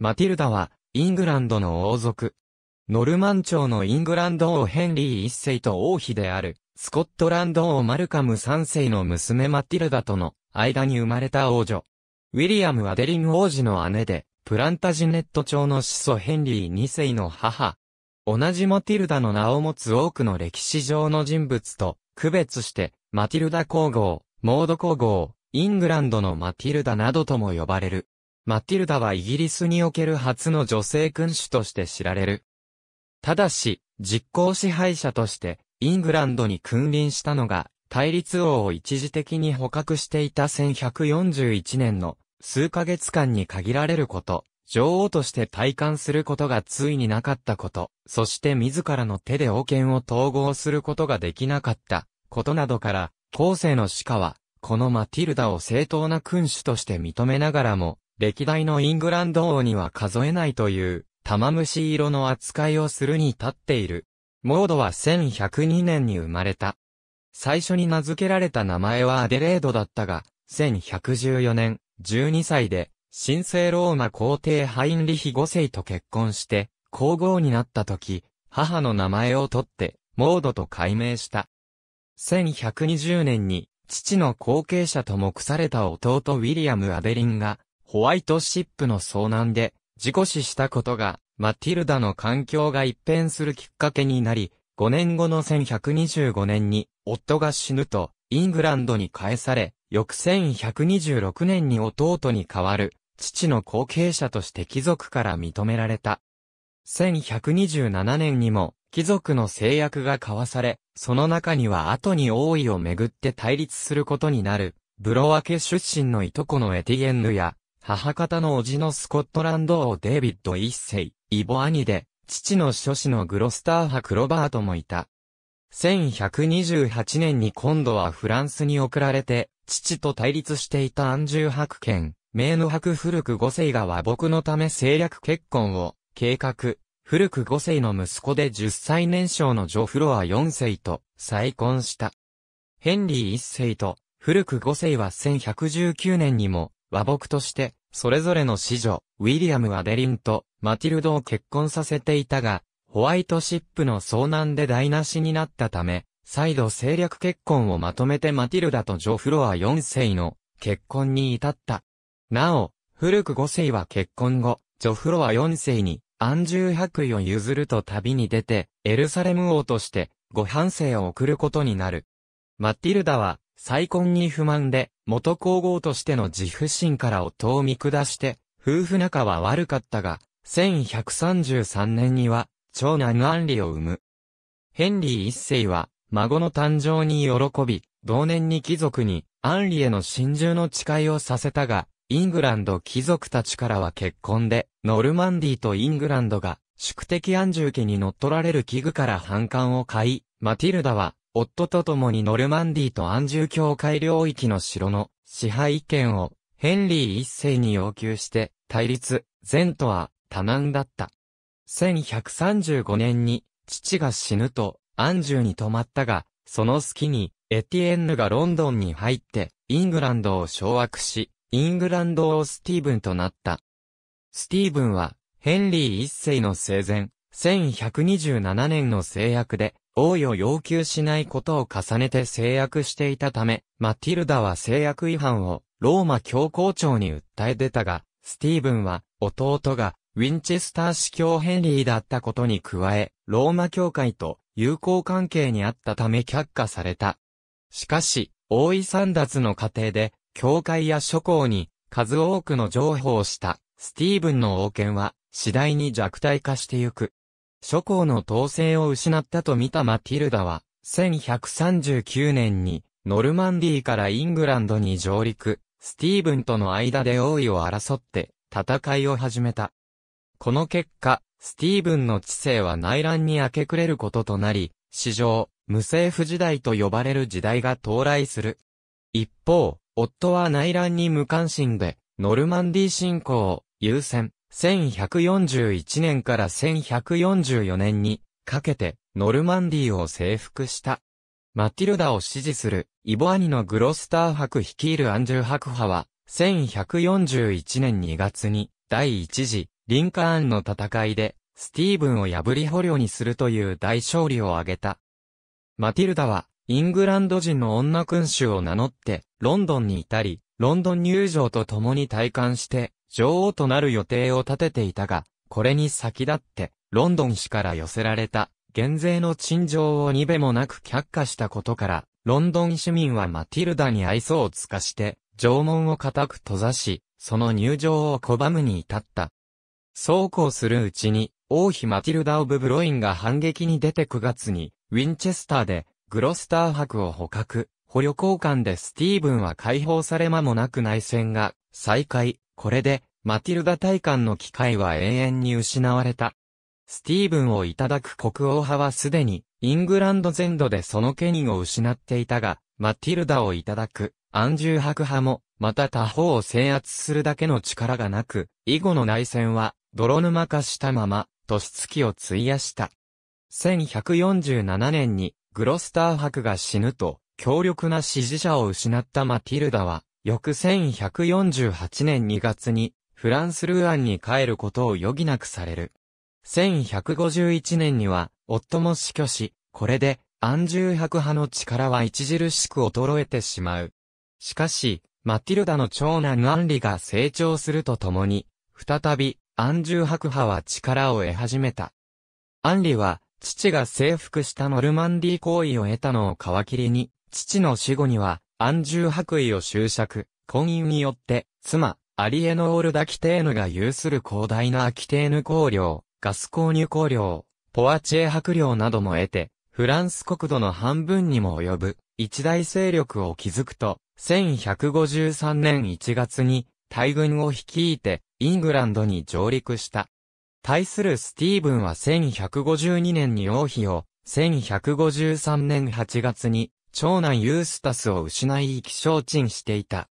マティルダは、イングランドの王族。ノルマン朝のイングランド王ヘンリー一世と王妃である、スコットランド王マルカム三世の娘マティルダとの間に生まれた王女。ウィリアム・アデリン王子の姉で、プランタジネット朝の始祖ヘンリー二世の母。同じマティルダの名を持つ多くの歴史上の人物と区別して、マティルダ皇后、モード皇后、イングランドのマティルダなどとも呼ばれる。マティルダはイギリスにおける初の女性君主として知られる。ただし、実行支配者として、イングランドに君臨したのが、対立王を一時的に捕獲していた1141年の数ヶ月間に限られること、女王として体感することがついになかったこと、そして自らの手で王権を統合することができなかったことなどから、後世の歯科は、このマティルダを正当な君主として認めながらも、歴代のイングランド王には数えないという、玉虫色の扱いをするに立っている。モードは1102年に生まれた。最初に名付けられた名前はアデレードだったが、1114年、12歳で、神聖ローマ皇帝ハインリヒ5世と結婚して、皇后になった時、母の名前を取って、モードと改名した。1120年に、父の後継者と目された弟ウィリアム・アデリンが、ホワイトシップの遭難で、事故死したことが、マティルダの環境が一変するきっかけになり、5年後の1125年に、夫が死ぬと、イングランドに返され、翌1126年に弟に代わる、父の後継者として貴族から認められた。1127年にも、貴族の制約が交わされ、その中には後に王位をめぐって対立することになる、ブロワ家出身のいとこのエティエンヌや、母方の叔父のスコットランド王デイビッド一世、イボ兄で、父の諸子のグロスター派クロバートもいた。1128年に今度はフランスに送られて、父と対立していた安住博ュ名の博。古く五世が和睦のため政略結婚を計画、古く五世の息子で10歳年少のジョフロア4世と再婚した。ヘンリー1世と古く五世は1119年にも和睦として、それぞれの子女、ウィリアム・アデリンとマティルドを結婚させていたが、ホワイトシップの遭難で台無しになったため、再度政略結婚をまとめてマティルダとジョフロア4世の結婚に至った。なお、古く5世は結婚後、ジョフロア4世に安住白衣を譲ると旅に出て、エルサレム王として、ご半生を送ることになる。マティルダは、再婚に不満で、元皇后としての自負心から夫を見下して、夫婦仲は悪かったが、1133年には、長男アンリを産む。ヘンリー一世は、孫の誕生に喜び、同年に貴族に、アンリへの心中の誓いをさせたが、イングランド貴族たちからは結婚で、ノルマンディとイングランドが、宿敵安住家に乗っ取られる危惧から反感を買い、マティルダは、夫と共にノルマンディと安住教会領域の城の支配権をヘンリー一世に要求して対立、前途は多難だった。1135年に父が死ぬと安住に泊まったが、その隙にエティエンヌがロンドンに入ってイングランドを掌握し、イングランド王スティーブンとなった。スティーブンはヘンリー一世の生前、1127年の制約で王位を要求しないことを重ねて制約していたため、マティルダは制約違反をローマ教皇庁に訴え出たが、スティーブンは弟がウィンチェスター司教ヘンリーだったことに加え、ローマ教会と友好関係にあったため却下された。しかし、王位三奪の過程で、教会や諸侯に数多くの譲歩をした、スティーブンの王権は次第に弱体化してゆく。諸侯の統制を失ったと見たマティルダは、1139年に、ノルマンディーからイングランドに上陸、スティーブンとの間で王位を争って、戦いを始めた。この結果、スティーブンの知性は内乱に明け暮れることとなり、史上、無政府時代と呼ばれる時代が到来する。一方、夫は内乱に無関心で、ノルマンディー侵攻を優先。1141年から1144年にかけてノルマンディーを征服した。マティルダを支持するイボアニのグロスター博率いるアンジュ博派は1141年2月に第一次リンカーンの戦いでスティーブンを破り捕虜にするという大勝利を挙げた。マティルダはイングランド人の女君主を名乗ってロンドンにいたり、ロンドン入場と共に退官して、女王となる予定を立てていたが、これに先立って、ロンドン市から寄せられた、減税の陳情を二べもなく却下したことから、ロンドン市民はマティルダに愛想を尽かして、縄文を固く閉ざし、その入場を拒むに至った。そうこうするうちに、王妃マティルダ・オブ・ブロインが反撃に出て9月に、ウィンチェスターで、グロスター博を捕獲。捕虜交換でスティーブンは解放され間もなく内戦が再開、これでマティルダ大官の機会は永遠に失われた。スティーブンをいただく国王派はすでにイングランド全土でその権威を失っていたが、マティルダをいただく安住白派も、また他方を制圧するだけの力がなく、以後の内戦は泥沼化したまま、年月を費やした。1147年にグロスター博が死ぬと、強力な支持者を失ったマティルダは、翌1148年2月に、フランス・ルーアンに帰ることを余儀なくされる。1151年には、夫も死去し、これで、アンジュー白派の力は著しく衰えてしまう。しかし、マティルダの長男アンリが成長するとともに、再び、アンジュー白派は力を得始めた。アンリは、父が征服したノルマンディー行為を得たのを皮切りに、父の死後には、安住白衣を執着、婚姻によって、妻、アリエノール・ダ・キテーヌが有する広大なアキテーヌ公領、ガス購入公領、ポアチェ白領なども得て、フランス国土の半分にも及ぶ、一大勢力を築くと、1153年1月に、大軍を率いて、イングランドに上陸した。対するスティーブンは1152年に王妃を、1153年8月に長男ユースタスを失い意気承知していた。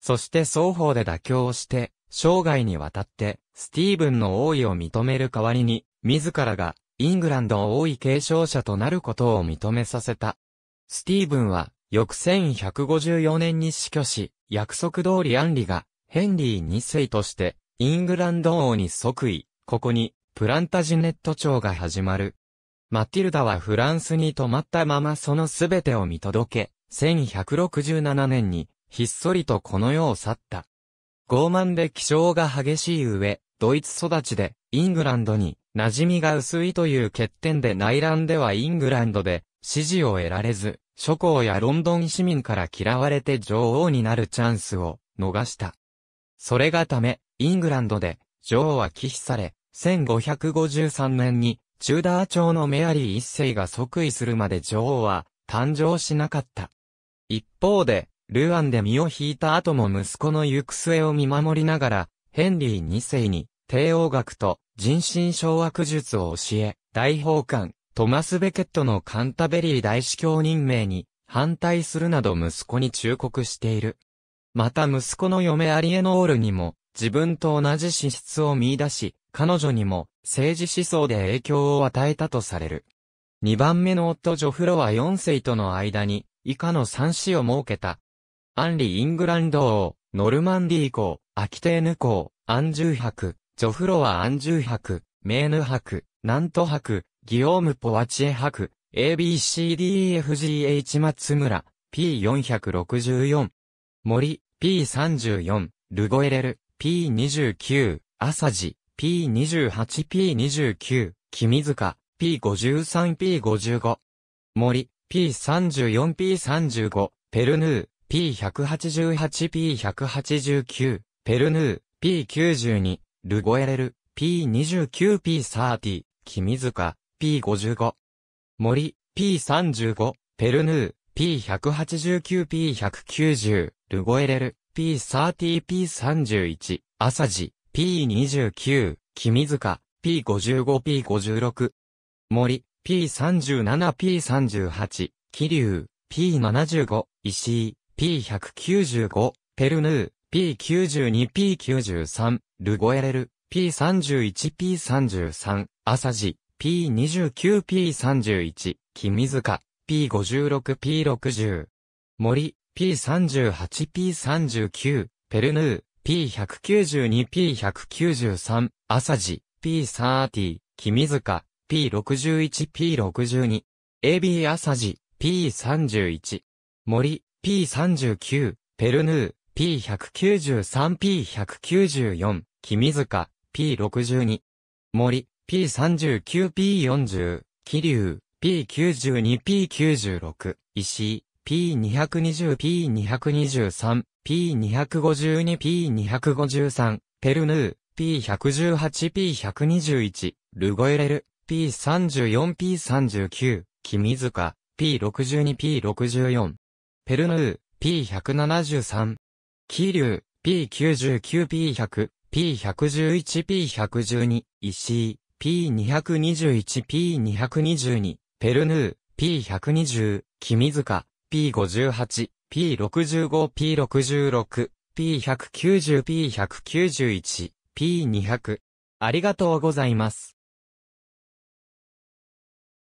そして双方で妥協をして、生涯にわたって、スティーブンの王位を認める代わりに、自らが、イングランド王位継承者となることを認めさせた。スティーブンは、翌1154年に死去し、約束通りアンリが、ヘンリー2世として、イングランド王に即位、ここに、プランタジネット朝が始まる。マティルダはフランスに泊まったままそのすべてを見届け、1167年に、ひっそりとこの世を去った。傲慢で気性が激しい上、ドイツ育ちで、イングランドに、馴染みが薄いという欠点で内乱ではイングランドで、支持を得られず、諸侯やロンドン市民から嫌われて女王になるチャンスを、逃した。それがため、イングランドで、女王は忌避され、1553年に、チューダー朝のメアリー一世が即位するまで女王は誕生しなかった。一方で、ルアンで身を引いた後も息子の行く末を見守りながら、ヘンリー二世に帝王学と人心掌握術を教え、大法官、トマス・ベケットのカンタベリー大司教任命に反対するなど息子に忠告している。また息子の嫁アリエノールにも、自分と同じ資質を見出し、彼女にも政治思想で影響を与えたとされる。2番目の夫ジョフロは4世との間に以下の3子を設けた。アンリ・イングランド王、ノルマンディー公、アキテーヌ公、アンジュー伯、ジョフロはアンジュー伯、メーヌ伯、ナント伯、ギオーム・ポワチエ伯、ABCDEFGH 松村、P464。森、P34、ルゴエレル、P29、朝地、P28、P29、君塚、P53、P55。森、P34、P35、ペルヌー、P188、P189、ペルヌー、P92、ルゴエレル、P29、P30、君塚、P55。森、P35、ペルヌー、P189、P190、ルゴエレル、P30、P31、朝地、P29、君塚、P55、P56、森、P37、P38、桐生、P75、石井、P195、ペルヌー、P92、P93、ルゴエレル、P31、P33、朝地、P29、P31、君塚、P56、P60、森、P38P39、ペルヌー、P192P193、アサジ、P30、君塚、P61P62、AB アサジ、P31、森、P39、ペルヌー、P193P194、君塚、P62、森、P39P40、キリュウ、P92P96、石井、P220、P223、P252、P253、ペルヌー、P118、P121、ルゴエレル、P34、P39、君塚、P62、P64、ペルヌー、P173、キリュ P99、P100、P111、P112、石井、P221、P222、ペルヌー、P120、君塚、P58、P65、P66、P190、P191、P200。ありがとうございます。